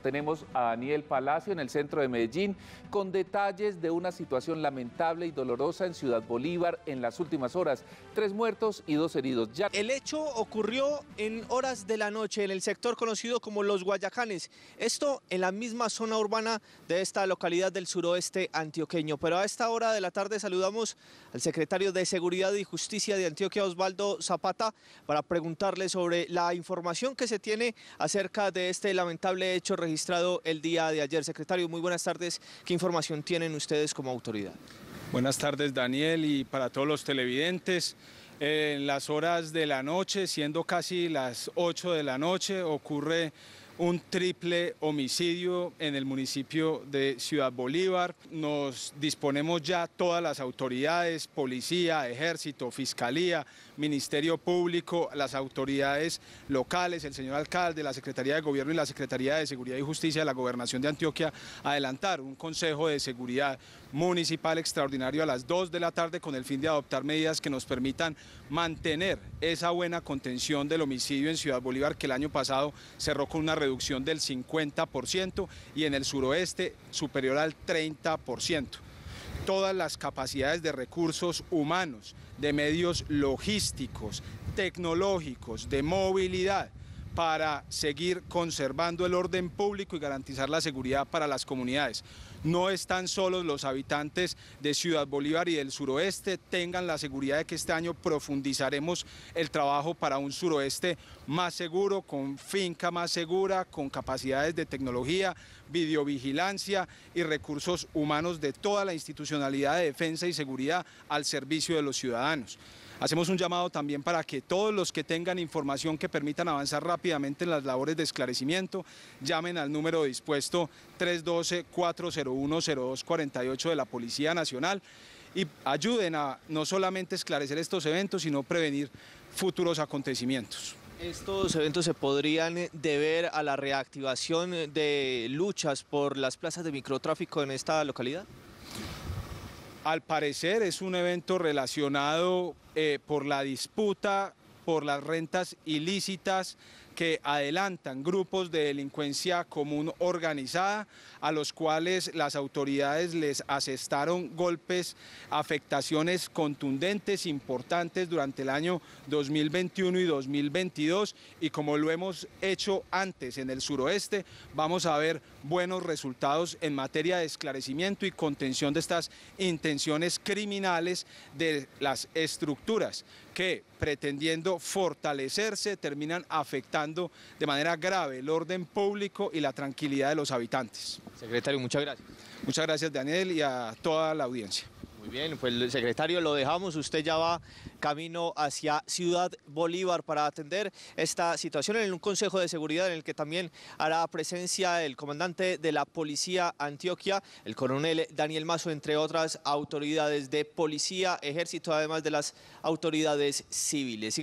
tenemos a Daniel Palacio en el centro de Medellín con detalles de una situación lamentable y dolorosa en Ciudad Bolívar en las últimas horas. Tres muertos y dos heridos. Ya... El hecho ocurrió en horas de la noche en el sector conocido como Los Guayacanes. Esto en la misma zona urbana de esta localidad del suroeste antioqueño. Pero a esta hora de la tarde saludamos al secretario de Seguridad y Justicia de Antioquia, Osvaldo Zapata, para preguntarle sobre la información que se tiene acerca de este lamentable hecho registrado registrado el día de ayer. Secretario, muy buenas tardes. ¿Qué información tienen ustedes como autoridad? Buenas tardes, Daniel, y para todos los televidentes. En las horas de la noche, siendo casi las 8 de la noche, ocurre un triple homicidio en el municipio de Ciudad Bolívar. Nos disponemos ya todas las autoridades, policía, ejército, fiscalía, Ministerio Público, las autoridades locales, el señor alcalde, la Secretaría de Gobierno y la Secretaría de Seguridad y Justicia de la Gobernación de Antioquia adelantar un Consejo de Seguridad Municipal extraordinario a las 2 de la tarde con el fin de adoptar medidas que nos permitan mantener esa buena contención del homicidio en Ciudad Bolívar que el año pasado cerró con una reducción reducción del 50% y en el suroeste superior al 30%. Todas las capacidades de recursos humanos, de medios logísticos, tecnológicos, de movilidad, para seguir conservando el orden público y garantizar la seguridad para las comunidades. No están solos los habitantes de Ciudad Bolívar y del suroeste, tengan la seguridad de que este año profundizaremos el trabajo para un suroeste más seguro, con finca más segura, con capacidades de tecnología, videovigilancia y recursos humanos de toda la institucionalidad de defensa y seguridad al servicio de los ciudadanos. Hacemos un llamado también para que todos los que tengan información que permitan avanzar rápidamente en las labores de esclarecimiento, llamen al número dispuesto 312-401-0248 de la Policía Nacional y ayuden a no solamente esclarecer estos eventos, sino prevenir futuros acontecimientos. Estos eventos se podrían deber a la reactivación de luchas por las plazas de microtráfico en esta localidad. Al parecer es un evento relacionado eh, por la disputa por las rentas ilícitas que adelantan grupos de delincuencia común organizada, a los cuales las autoridades les asestaron golpes, afectaciones contundentes, importantes durante el año 2021 y 2022 y como lo hemos hecho antes en el suroeste, vamos a ver buenos resultados en materia de esclarecimiento y contención de estas intenciones criminales de las estructuras que pretendiendo fortalecerse terminan afectando de manera grave el orden público y la tranquilidad de los habitantes. Secretario, muchas gracias. Muchas gracias Daniel y a toda la audiencia. Muy bien, pues el secretario lo dejamos, usted ya va camino hacia Ciudad Bolívar para atender esta situación en un consejo de seguridad en el que también hará presencia el comandante de la policía Antioquia, el coronel Daniel Mazo, entre otras autoridades de policía, ejército, además de las autoridades civiles.